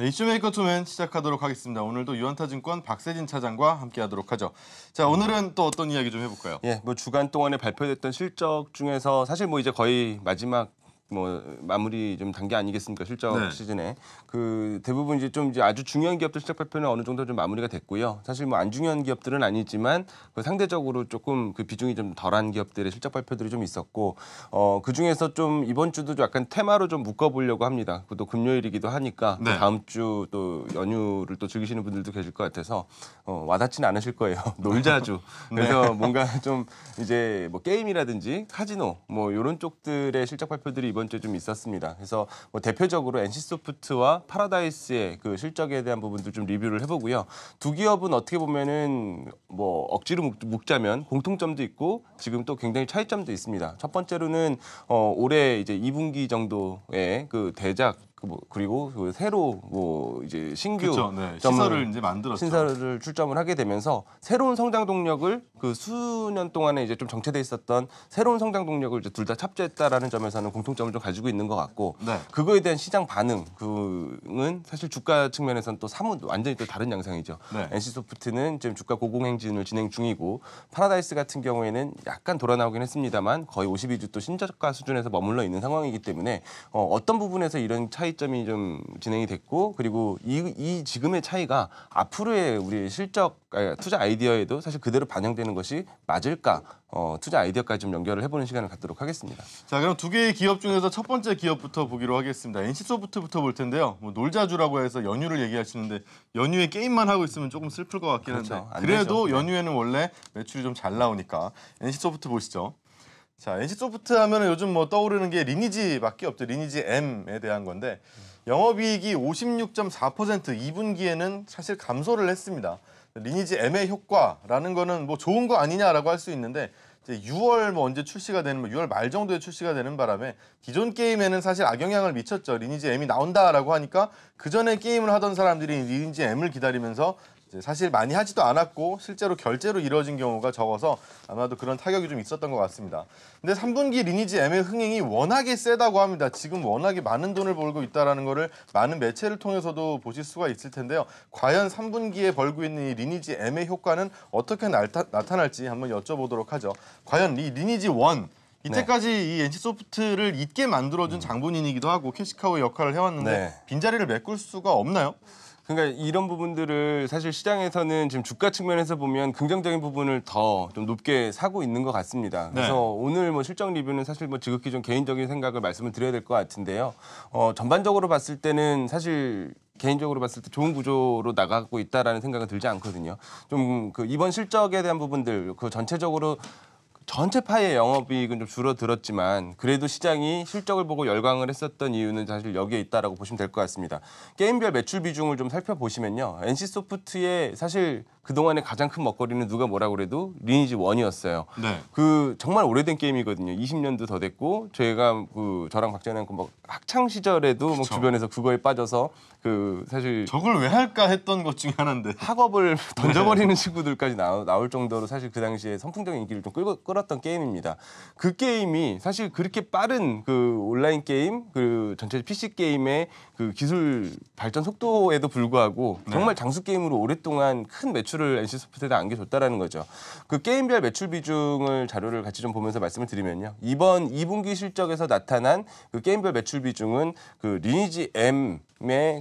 네, 이슈메이커 투맨 시작하도록 하겠습니다. 오늘도 유한타증권 박세진 차장과 함께하도록 하죠. 자 오늘은 또 어떤 이야기 좀 해볼까요? 예, 뭐 주간 동안에 발표됐던 실적 중에서 사실 뭐 이제 거의 마지막 뭐 마무리 좀 단계 아니겠습니까 실적 네. 시즌에 그 대부분 이제 좀 이제 아주 중요한 기업들 실적 발표는 어느 정도 좀 마무리가 됐고요 사실 뭐 안 중요한 기업들은 아니지만 그 상대적으로 조금 그 비중이 좀 덜한 기업들의 실적 발표들이 좀 있었고 어그 중에서 좀 이번 주도 약간 테마로 좀 묶어보려고 합니다 그것도 금요일이기도 하니까 그 네. 다음 주 또 연휴를 또 즐기시는 분들도 계실 것 같아서 어, 와닿지는 않으실 거예요 놀자주 네. 그래서 네. 뭔가 좀 이제 뭐 게임이라든지 카지노 뭐 이런 쪽들의 실적 발표들이 이번 이번 주좀 있었습니다. 그래서 뭐 대표적으로 NC소프트와 파라다이스의 그 실적에 대한 부분도 좀 리뷰를 해보고요. 두 기업은 어떻게 보면은 뭐 억지로 묶자면 공통점도 있고 지금 또 굉장히 차이점도 있습니다. 첫 번째로는 어, 올해 이제 2분기 정도의 그 대작 그 뭐, 그리고 그 새로 뭐 이제 신규 그쵸, 네. 시설을 이제 만들었죠. 신설을 출점을 하게 되면서 새로운 성장 동력을 그 수년 동안에 이제 좀 정체돼 있었던 새로운 성장 동력을 이제 둘다 탑재했다라는 점에서는 공통점을 좀 가지고 있는 것 같고 네. 그거에 대한 시장 반응 그는 사실 주가 측면에서는 또 사뭇 완전히 또 다른 양상이죠. 네. NC소프트는 지금 주가 고공행진을 진행 중이고 파라다이스 같은 경우에는 약간 돌아나오긴 했습니다만 거의 52주 또 신저가 수준에서 머물러 있는 상황이기 때문에 어, 어떤 부분에서 이런 차이 차이점이 좀 진행이 됐고 그리고 이, 이 지금의 차이가 앞으로의 우리 실적 투자 아이디어에도 사실 그대로 반영되는 것이 맞을까 어, 투자 아이디어까지 좀 연결을 해보는 시간을 갖도록 하겠습니다. 자 그럼 두 개의 기업 중에서 첫 번째 기업부터 보기로 하겠습니다. NC소프트부터 볼 텐데요. 뭐 놀자주라고 해서 연휴를 얘기하시는데 연휴에 게임만 하고 있으면 조금 슬플 것 같긴 한 그렇죠. 그래도 되죠. 네. 연휴에는 원래 매출이 좀 잘 나오니까 NC소프트 보시죠. 자, NC소프트 하면 요즘 뭐 떠오르는 게 리니지밖에 없죠. 리니지 M에 대한 건데 영업이익이 56.4% 2분기에는 사실 감소를 했습니다. 리니지 M의 효과라는 거는 뭐 좋은 거 아니냐라고 할 수 있는데 이제 6월 뭐 언제 출시가 되는 6월 말 정도에 출시가 되는 바람에 기존 게임에는 사실 악영향을 미쳤죠. 리니지 M이 나온다라고 하니까 그 전에 게임을 하던 사람들이 리니지 M을 기다리면서 사실 많이 하지도 않았고 실제로 결제로 이루어진 경우가 적어서 아마도 그런 타격이 좀 있었던 것 같습니다. 근데 3분기 리니지 M의 흥행이 워낙에 세다고 합니다. 지금 워낙에 많은 돈을 벌고 있다는 것을 많은 매체를 통해서도 보실 수가 있을 텐데요. 과연 3분기에 벌고 있는 이 리니지 M의 효과는 어떻게 나타, 나타날지 한번 여쭤보도록 하죠. 과연 이 리니지 1 이때까지 네. 이엔 c 소프트를 잊게 만들어준 음. 장본인이기도 하고 캐시카우의 역할을 해왔는데 네. 빈자리를 메꿀 수가 없나요? 그러니까 이런 부분들을 사실 시장에서는 지금 주가 측면에서 보면 긍정적인 부분을 더 좀 높게 사고 있는 것 같습니다. 네. 그래서 오늘 뭐 실적 리뷰는 사실 뭐 지극히 좀 개인적인 생각을 말씀을 드려야 될 것 같은데요. 어, 전반적으로 봤을 때는 사실 개인적으로 봤을 때 좋은 구조로 나가고 있다라는 생각은 들지 않거든요. 좀 그 이번 실적에 대한 부분들 그 전체적으로 전체 파의 영업이익은 좀 줄어들었지만 그래도 시장이 실적을 보고 열광을 했었던 이유는 사실 여기에 있다라고 보시면 될 것 같습니다. 게임별 매출 비중을 좀 살펴보시면요. NC소프트의 사실 그동안에 가장 큰 먹거리는 누가 뭐라 그래도 리니지 원이었어요 네. 그 정말 오래된 게임이거든요. 20년도 더 됐고 저희가 그 저랑 박재현 군막 그 뭐 학창 시절에도 뭐 주변에서 그거에 빠져서 그 사실 저걸 왜 할까 했던 것 중에 하나인데 학업을 네. 던져버리는 네. 친구들까지 나, 나올 정도로 사실 그 당시에 선풍적인 인기를 좀 끌고, 끌었던 게임입니다. 그 게임이 사실 그렇게 빠른 그 온라인 게임 그 전체 PC 게임의 그 기술 발전 속도에도 불구하고 네. 정말 장수 게임으로 오랫동안 큰 매출을 매출을 NC소프트에 안겨줬다라는 거죠. 그 게임별 매출 비중을 자료를 같이 좀 보면서 말씀을 드리면요. 이번 2분기 실적에서 나타난 그 게임별 매출 비중은 그 리니지 M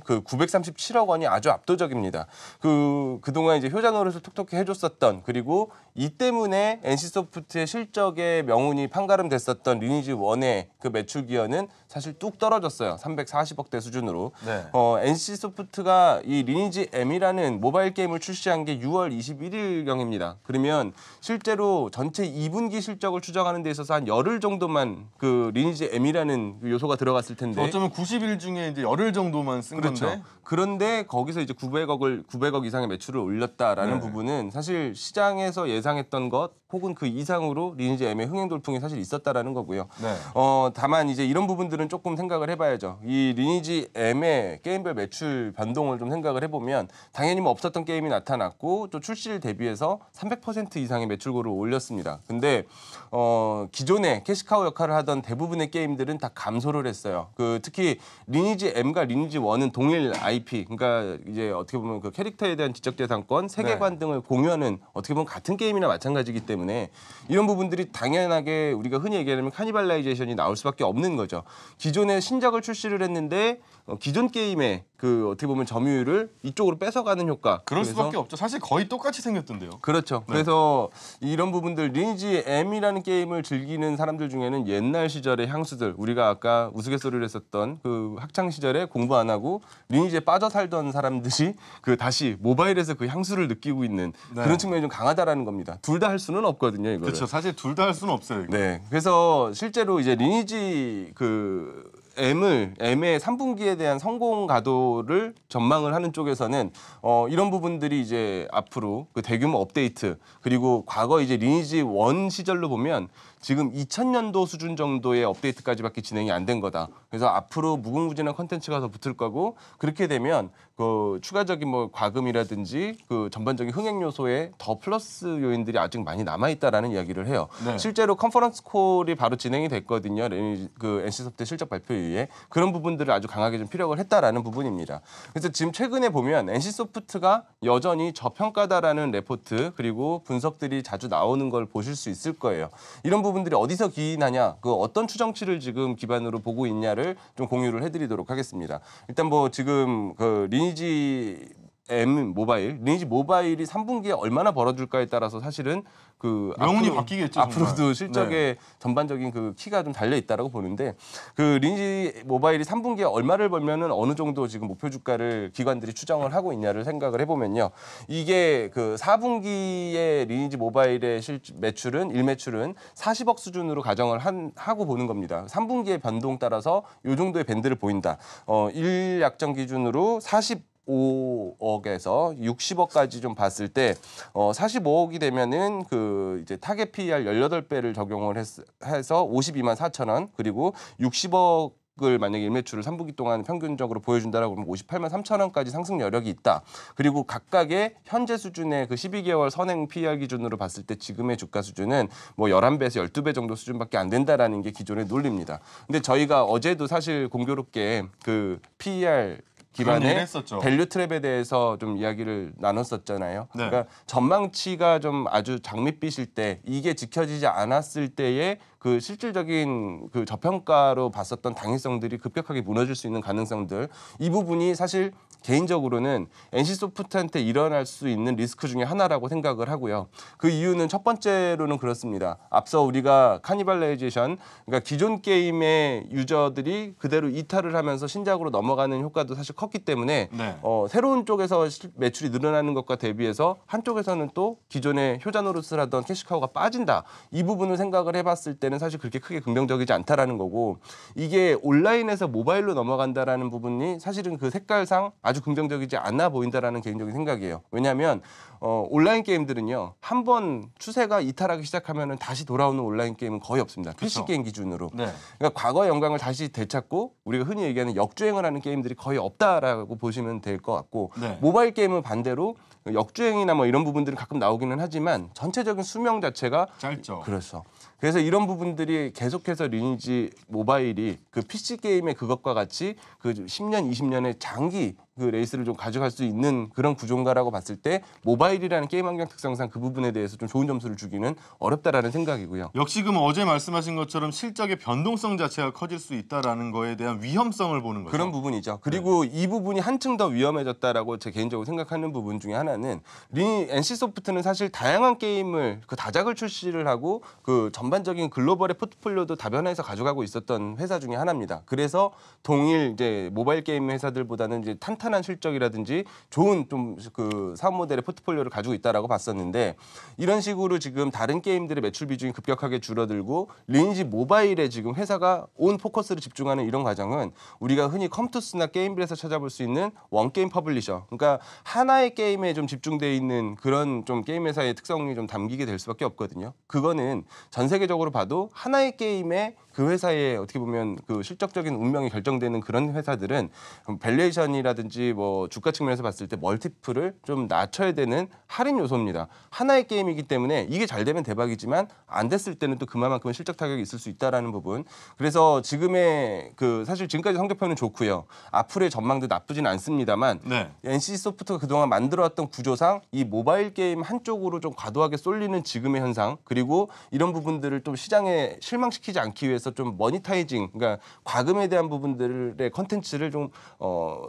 그 937억 원이 아주 압도적입니다. 그 그동안 이제 효자 노릇을 톡톡히 해줬었던 그리고 이 때문에 NC소프트의 실적의 명운이 판가름됐었던 리니지 원의그 매출 기여는 사실 뚝 떨어졌어요. 340억대 수준으로. 네. 어, NC소프트가 이 리니지 M이라는 모바일 게임을 출시한 게 6월 21일 경입니다. 그러면 실제로 전체 2분기 실적을 추정하는 데 있어서 한 열흘 정도만 그 리니지 M이라는 그 요소가 들어갔을 텐데. 어쩌면 90일 중에 이제 열흘 정도만 정도만 쓴 그렇죠. 건데. 그런데 거기서 이제 900억을 900억 이상의 매출을 올렸다라는 네. 부분은 사실 시장에서 예상했던 것 혹은 그 이상으로 리니지 M의 흥행 돌풍이 사실 있었다라는 거고요. 네. 어 다만 이제 이런 부분들은 조금 생각을 해봐야죠. 이 리니지 M의 게임별 매출 변동을 좀 생각을 해보면 당연히 뭐 없었던 게임이 나타났고 또 출시를 대비해서 300% 이상의 매출고를 올렸습니다. 근데 어 기존에 캐시카우 역할을 하던 대부분의 게임들은 다 감소를 했어요. 그 특히 리니지 M과 리니지 1은 동일 IP 그러니까 이제 어떻게 보면 그 캐릭터에 대한 지적 재산권, 세계관 네. 등을 공유하는 어떻게 보면 같은 게임이나 마찬가지기 때문에. 때문에 이런 부분들이 당연하게 우리가 흔히 얘기하면 카니발라이제이션이 나올 수밖에 없는 거죠. 기존에 신작을 출시를 했는데 어, 기존 게임에 그 어떻게 보면 점유율을 이쪽으로 뺏어가는 효과. 그럴 수밖에 없죠. 사실 거의 똑같이 생겼던데요. 그렇죠. 네. 그래서 이런 부분들 리니지 M이라는 게임을 즐기는 사람들 중에는 옛날 시절의 향수들 우리가 아까 우스갯소리를 했었던 그 학창 시절에 공부 안 하고 리니지에 빠져 살던 사람들이 그 다시 모바일에서 그 향수를 느끼고 있는 네. 그런 측면이 좀 강하다라는 겁니다. 둘 다 할 수는 없거든요. 이거. 그렇죠. 사실 둘 다 할 수는 없어요. 이거. 네. 그래서 실제로 이제 리니지 그 M을 M의 3분기에 대한 성공 가도를 전망을 하는 쪽에서는 어, 이런 부분들이 이제 앞으로 그 대규모 업데이트 그리고 과거 이제 리니지 원 시절로 보면 지금 2000년도 수준 정도의 업데이트까지밖에 진행이 안 된 거다. 그래서 앞으로 무궁무진한 컨텐츠가 더 붙을 거고 그렇게 되면 그 추가적인 뭐 과금이라든지 그 전반적인 흥행 요소에 더 플러스 요인들이 아직 많이 남아 있다라는 이야기를 해요. 네. 실제로 컨퍼런스 콜이 바로 진행이 됐거든요. 그 NC소프트 실적 발표 이후에 그런 부분들을 아주 강하게 좀 피력을 했다라는 부분입니다. 그래서 지금 최근에 보면 NC소프트가 여전히 저평가다라는 레포트 그리고 분석들이 자주 나오는 걸 보실 수 있을 거예요. 이런 부분들이 어디서 기인하냐, 그 어떤 추정치를 지금 기반으로 보고 있냐를 좀 공유를 해드리도록 하겠습니다. 일단 뭐 지금 그 리니 de M 모바일, 리니지 모바일이 3분기에 얼마나 벌어줄까에 따라서 사실은 그 명운이 앞으로, 바뀌겠죠. 앞으로도 정말. 네. 실적에 네. 전반적인 그 키가 좀 달려 있다라고 보는데 그 리니지 모바일이 3분기에 얼마를 벌면은 어느 정도 지금 목표 주가를 기관들이 추정을 하고 있냐를 생각을 해보면요, 이게 그 4분기에 리니지 모바일의 실 매출은 일 매출은 40억 수준으로 가정을 한, 하고 보는 겁니다. 3분기의 변동 따라서 요 정도의 밴드를 보인다. 어, 일 약정 기준으로 40 45억에서 60억까지 좀 봤을 때 어, 45억이 되면은 그 이제 타겟 PER 18배를 적용을 했, 해서 52만 4천 원 그리고 60억 을 만약에 일매출을 3분기 동안 평균적으로 보여준다라고 하면 58만 3천 원까지 상승 여력이 있다. 그리고 각각의 현재 수준의 그 12개월 선행 p r 기준으로 봤을 때 지금의 주가 수준은 뭐 11배에서 12배 정도 수준밖에 안 된다라는 게 기존의 논리입니다. 근데 저희가 어제도 사실 공교롭게 그 p r 기반의 밸류 트랩에 대해서 좀 이야기를 나눴었잖아요. 네. 그러니까 전망치가 좀 아주 장밋빛일 때 이게 지켜지지 않았을 때에그 실질적인 그 저평가로 봤었던 당위성들이 급격하게 무너질 수 있는 가능성들 이 부분이 사실 개인적으로는 NC소프트한테 일어날 수 있는 리스크 중에 하나라고 생각을 하고요. 그 이유는 첫 번째로는 그렇습니다. 앞서 우리가 카니발레이제이션 그러니까 기존 게임의 유저들이 그대로 이탈을 하면서 신작으로 넘어가는 효과도 사실 컸기 때문에 네. 어, 새로운 쪽에서 매출이 늘어나는 것과 대비해서 한쪽에서는 또 기존의 효자 노릇을 하던 캐시카우가 빠진다. 이 부분을 생각을 해봤을 때는 사실 그렇게 크게 긍정적이지 않다라는 거고 이게 온라인에서 모바일로 넘어간다라는 부분이 사실은 그 색깔상 아주 긍정적이지 않아 보인다라는 개인적인 생각이에요. 왜냐하면 어, 온라인 게임들은요 한 번 추세가 이탈하기 시작하면은 다시 돌아오는 온라인 게임은 거의 없습니다. PC 게임 기준으로. 네. 그러니까 과거의 영광을 다시 되찾고 우리가 흔히 얘기하는 역주행을 하는 게임들이 거의 없다라고 보시면 될 것 같고 네. 모바일 게임은 반대로 역주행이나 뭐 이런 부분들은 가끔 나오기는 하지만 전체적인 수명 자체가 짧죠. 그래서 그렇죠. 그래서 이런 부분들이 계속해서 리니지 모바일이 그 PC 게임의 그것과 같이 그 10년, 20년의 장기 그 레이스를 좀 가져갈 수 있는 그런 구조인가라고 봤을 때 모바일이라는 게임 환경 특성상 그 부분에 대해서 좀 좋은 점수를 주기는 어렵다라는 생각이고요. 역시 그럼 어제 말씀하신 것처럼 실적의 변동성 자체가 커질 수 있다라는 거에 대한 위험성을 보는 거죠. 그런 부분이죠. 네. 그리고 네. 이 부분이 한층 더 위험해졌다라고 제 개인적으로 생각하는 부분 중에 하나는 리, NC 소프트는 사실 다양한 게임을 그 다작을 출시를 하고 그 전반적인 글로벌의 포트폴리오도 다변화해서 가져가고 있었던 회사 중에 하나입니다. 그래서 동일 이제 모바일 게임 회사들보다는 이제 탄탄 탄탄한 실적이라든지 좋은 좀그 사업 모델의 포트폴리오를 가지고 있다라고 봤었는데 이런 식으로 지금 다른 게임들의 매출 비중이 급격하게 줄어들고 리니지 모바일에 지금 회사가 온 포커스를 집중하는 이런 과정은 우리가 흔히 컴투스나 게임빌에서 찾아볼 수 있는 원게임 퍼블리셔 그러니까 하나의 게임에 좀 집중돼 있는 그런 좀 게임 회사의 특성이 좀 담기게 될 수밖에 없거든요. 그거는 전 세계적으로 봐도 하나의 게임에 그 회사의 어떻게 보면 그 실적적인 운명이 결정되는 그런 회사들은 밸레이션이라든지 뭐 주가 측면에서 봤을 때 멀티플을 좀 낮춰야 되는 할인 요소입니다. 하나의 게임이기 때문에 이게 잘 되면 대박이지만 안 됐을 때는 또그만큼 실적 타격이 있을 수 있다라는 부분. 그래서 지금의 그 사실 지금까지 성적표는 좋고요. 앞으로의 전망도 나쁘진 않습니다만 네. NC 소프트가 그동안 만들어왔던 구조상 이 모바일 게임 한쪽으로 좀 과도하게 쏠리는 지금의 현상 그리고 이런 부분들을 좀 시장에 실망시키지 않기 위해서 대해서 좀 머니타이징, 그러니까 과금에 대한 부분들의 컨텐츠를 좀 어,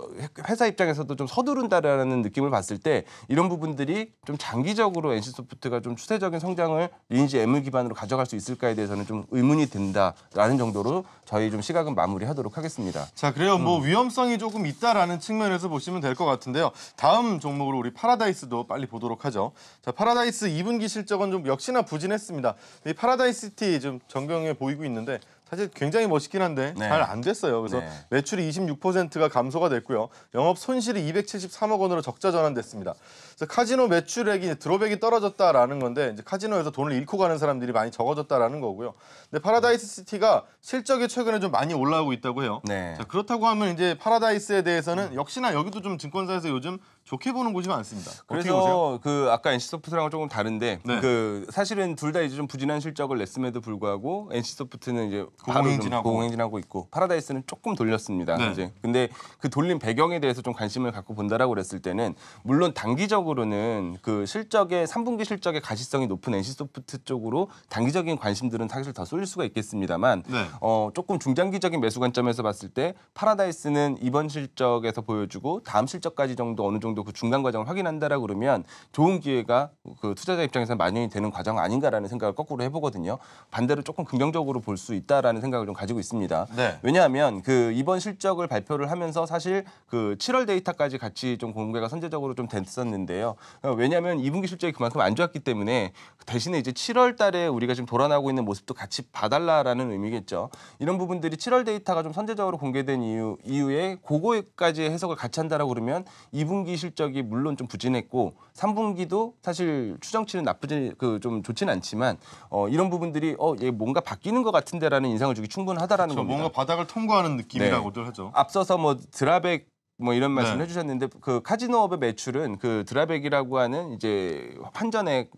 회사 입장에서도 좀 서두른다라는 느낌을 봤을 때 이런 부분들이 좀 장기적으로 NC소프트가 좀 추세적인 성장을 리니지 m 기반으로 가져갈 수 있을까에 대해서는 좀 의문이 든다라는 정도로 저희 좀 시각은 마무리하도록 하겠습니다. 자, 그래요. 뭐 음. 뭐 위험성이 조금 있다라는 측면에서 보시면 될 것 같은데요. 다음 종목으로 우리 파라다이스도 빨리 보도록 하죠. 자, 파라다이스 2분기 실적은 좀 역시나 부진했습니다. 이 파라다이스티 좀 정경해 보이고 있는데 사실 굉장히 멋있긴 한데 네. 잘안 됐어요. 그래서 네. 매출이 26%가 감소가 됐고요. 영업 손실이 273억 원으로 적자 전환됐습니다. 그래서 카지노 매출액이 드롭액이 떨어졌다라는 건데 이제 카지노에서 돈을 잃고 가는 사람들이 많이 적어졌다라는 거고요. 근데 파라다이스 시티가 실적이 최근에 좀 많이 올라오고 있다고 해요. 네. 자, 그렇다고 하면 이제 파라다이스에 대해서는 역시나 여기도 좀 증권사에서 요즘 좋게 보는 곳이 많습니다. 그래서 그 아까 NC 소프트랑은 조금 다른데 네. 그 사실은 둘 다 이제 좀 부진한 실적을 냈음에도 불구하고 NC 소프트는 이제 고공행진하고 고공행진하고 있고 파라다이스는 조금 돌렸습니다. 네. 이제 근데 그 돌린 배경에 대해서 좀 관심을 갖고 본다라고 그랬을 때는 물론 단기적으로는 그 실적의 3분기 실적의 가시성이 높은 NC 소프트 쪽으로 단기적인 관심들은 사실 더 쏠릴 수가 있겠습니다만 네. 어 조금 중장기적인 매수 관점에서 봤을 때 파라다이스는 이번 실적에서 보여주고 다음 실적까지 정도 어느 정도 정도 그 중간 과정을 확인한다라고 그러면 좋은 기회가 그 투자자 입장에서 만연이 되는 과정 아닌가라는 생각을 거꾸로 해보거든요. 반대로 조금 긍정적으로 볼 수 있다라는 생각을 좀 가지고 있습니다. 네. 왜냐하면 그 이번 실적을 발표를 하면서 사실 그 7월 데이터까지 같이 좀 공개가 선제적으로 좀 됐었는데요. 어, 왜냐하면 2분기 실적이 그만큼 안 좋았기 때문에 대신에 이제 7월 달에 우리가 지금 돌아나고 있는 모습도 같이 봐달라라는 의미겠죠. 이런 부분들이 7월 데이터가 좀 선제적으로 공개된 이유 이후에 고거까지 해석을 같이 한다라고 그러면 2분기 실적이 물론 좀 부진했고 3분기도 사실 추정치는 나쁘지 그좀 좋지는 않지만 어, 이런 부분들이 어, 얘 뭔가 바뀌는 것 같은데라는 인상을 주기 충분하다라는 그렇죠. 겁니다. 뭔가 바닥을 통과하는 느낌이라고들 네. 하죠. 앞서서 뭐 드라백 뭐 이런 말씀을 네. 해주셨는데 그 카지노업의 매출은 그 드라백이라고 하는 이제 환전액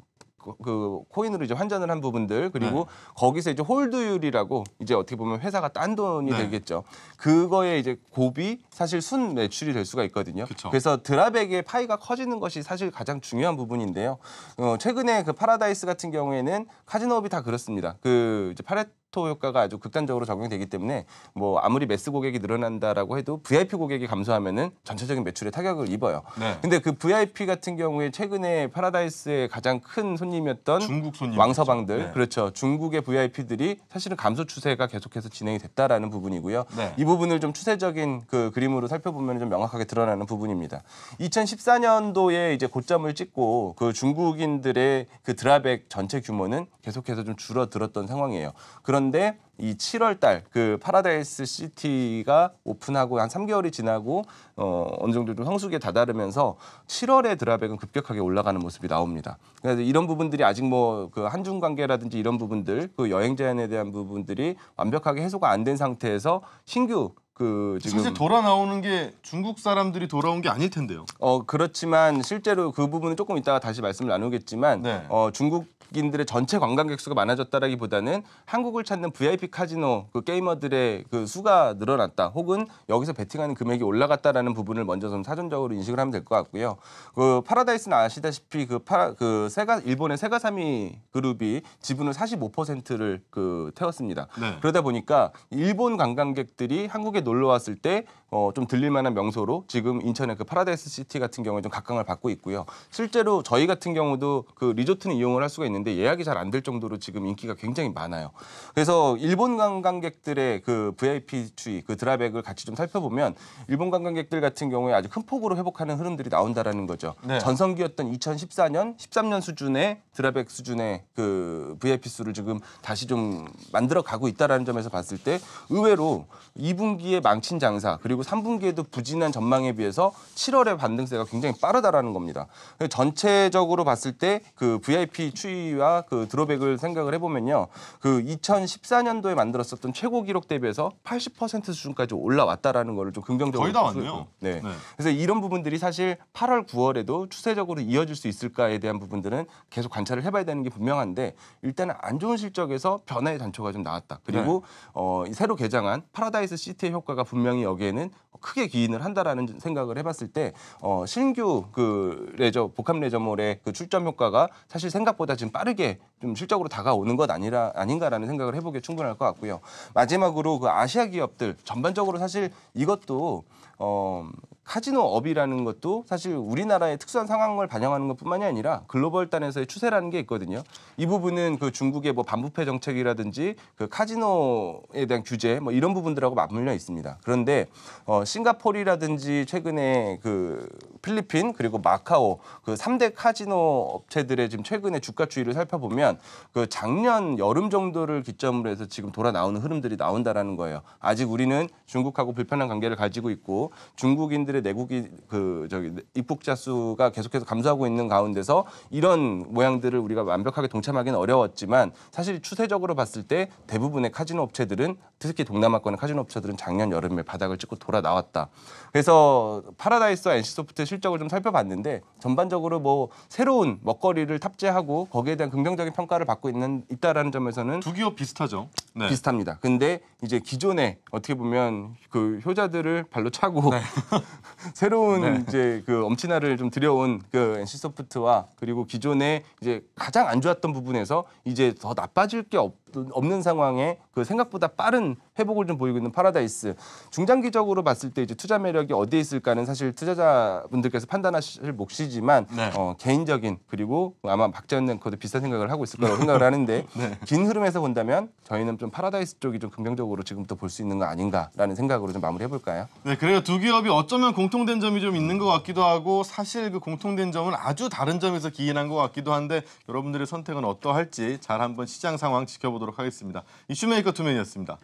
그, 그 코인으로 이제 환전을 한 부분들 그리고 네. 거기서 이제 홀드율이라고 이제 어떻게 보면 회사가 딴 돈이 네. 되겠죠. 그거에 이제 고비 사실 순 매출이 될 수가 있거든요. 그쵸. 그래서 드랍액의 파이가 커지는 것이 사실 가장 중요한 부분인데요. 어, 최근에 그 파라다이스 같은 경우에는 카지노업이 다 그렇습니다. 그 이제 파레 시프 효과가 아주 극단적으로 적용되기 때문에 뭐 아무리 매스 고객이 늘어난다라고 해도 VIP 고객이 감소하면은 전체적인 매출에 타격을 입어요. 네. 근데 그 VIP 같은 경우에 최근에 파라다이스의 가장 큰 손님이었던 중국 손님 왕서방들 네. 그렇죠. 중국의 VIP들이 사실은 감소 추세가 계속해서 진행이 됐다라는 부분이고요. 네. 이 부분을 좀 추세적인 그 그림으로 살펴보면 좀 명확하게 드러나는 부분입니다. 2014년도에 이제 고점을 찍고 그 중국인들의 그 드라백 전체 규모는 계속해서 좀 줄어들었던 상황이에요. 그런 그런데 이 7월 달그 파라다이스 시티가 오픈하고 한 3개월이 지나고 어 어느 정도 좀 성숙에 다다르면서 7월에 드라백은 급격하게 올라가는 모습이 나옵니다. 그래서 이런 부분들이 아직 뭐 그 한중 관계라든지 이런 부분들 그 여행 제한에 대한 부분들이 완벽하게 해소가 안 된 상태에서 신규 그 지금 사실 돌아 나오는 게 중국 사람들이 돌아온 게 아닐 텐데요. 어 그렇지만 실제로 그 부분은 조금 이따가 다시 말씀을 나누겠지만 네. 어 중국 인들의 전체 관광객 수가 많아졌다라기보다는 한국을 찾는 VIP 카지노 그 게이머들의 그 수가 늘어났다 혹은 여기서 베팅하는 금액이 올라갔다라는 부분을 먼저 좀 사전적으로 인식을 하면 될 것 같고요. 그 파라다이스는 아시다시피 그 파라 그 세가 일본의 세가사미 그룹이 지분을 45%를 그 태웠습니다. 네. 그러다 보니까 일본 관광객들이 한국에 노 놀러 왔을 때 어, 좀 들릴만한 명소로 지금 인천의 그 파라다이스 시티 같은 경우에 좀 각광을 받고 있고요. 실제로 저희 같은 경우도 그 리조트는 이용을 할 수가 있는데 예약이 잘 안 될 정도로 지금 인기가 굉장히 많아요. 그래서 일본 관광객들의 그 VIP 추이, 그 드라백을 같이 좀 살펴보면 일본 관광객들 같은 경우에 아주 큰 폭으로 회복하는 흐름들이 나온다라는 거죠. 네. 전성기였던 2014년, 13년 수준의 드라백 수준의 그 VIP 수를 지금 다시 좀 만들어 가고 있다라는 점에서 봤을 때 의외로 2분기 2분기에 망친 장사 그리고 3분기에도 부진한 전망에 비해서 7월의 반등세가 굉장히 빠르다라는 겁니다. 전체적으로 봤을 때 그 VIP 추이와 그 드로백을 생각을 해보면요. 그 2014년도에 만들었었던 최고 기록 대비해서 80% 수준까지 올라왔다라는 거를 좀 긍정적으로 거의 다 왔네요. 네. 네. 그래서 이런 부분들이 사실 8월, 9월에도 추세적으로 이어질 수 있을까에 대한 부분들은 계속 관찰을 해봐야 되는 게 분명한데 일단은 안 좋은 실적에서 변화의 단초가 좀 나왔다. 그리고 네. 어, 새로 개장한 파라다이스 시티의 효과 효과가 분명히 여기에는 크게 기인을 한다라는 생각을 해봤을 때 어, 신규 그 레저 복합 레저몰의 그 출점 효과가 사실 생각보다 지금 빠르게 좀 실적으로 다가오는 것 아니라 아닌가라는 생각을 해보기에 충분할 것 같고요. 마지막으로 그 아시아 기업들 전반적으로 사실 이것도 어. 카지노업이라는 것도 사실 우리나라의 특수한 상황을 반영하는 것뿐만이 아니라 글로벌 단에서의 추세라는 게 있거든요. 이 부분은 그 중국의 뭐 반부패 정책이라든지 그 카지노에 대한 규제 뭐 이런 부분들하고 맞물려 있습니다. 그런데 어 싱가포르라든지 최근에 그 필리핀 그리고 마카오 그삼대 카지노 업체들의 지금 최근의 주가 추이를 살펴보면 그 작년 여름 정도를 기점으로 해서 지금 돌아 나오는 흐름들이 나온다라는 거예요. 아직 우리는 중국하고 불편한 관계를 가지고 있고 중국인들 자기들의 내국이 그 저기 입국자 수가 계속해서 감소하고 있는 가운데서 이런 모양들을 우리가 완벽하게 동참하기는 어려웠지만 사실 추세적으로 봤을 때 대부분의 카지노 업체들은 특히 동남아권의 카지노 업체들은 작년 여름에 바닥을 찍고 돌아 나왔다. 그래서 파라다이스와 NC소프트 의 실적을 좀 살펴봤는데 전반적으로 뭐 새로운 먹거리를 탑재하고 거기에 대한 긍정적인 평가를 받고 있는 있다라는 점에서는 두 기업 비슷하죠. 네. 비슷합니다. 근데 이제 기존에 어떻게 보면 그 효자들을 발로 차고 네. 새로운 네. 이제 그 엄친아를 좀 들여온 그 NC 소프트와 그리고 기존에 이제 가장 안 좋았던 부분에서 이제 더 나빠질 게 없. 없는 상황에 그 생각보다 빠른 회복을 좀 보이고 있는 파라다이스 중장기적으로 봤을 때 이제 투자 매력이 어디에 있을까는 사실 투자자분들께서 판단하실 몫이지만 네. 어, 개인적인 그리고 아마 박재현 앵커도 비슷한 생각을 하고 있을 거라고 생각을 하는데 네. 긴 흐름에서 본다면 저희는 좀 파라다이스 쪽이 좀 긍정적으로 지금부터 볼수 있는 거 아닌가라는 생각으로 좀 마무리해 볼까요? 네, 그래요. 두 기업이 어쩌면 공통된 점이 좀 있는 것 같기도 하고 사실 그 공통된 점은 아주 다른 점에서 기인한 것 같기도 한데 여러분들의 선택은 어떠할지 잘 한번 시장 상황 지켜보도록. 보도록 하겠습니다. 이슈메이커 투맨이었습니다.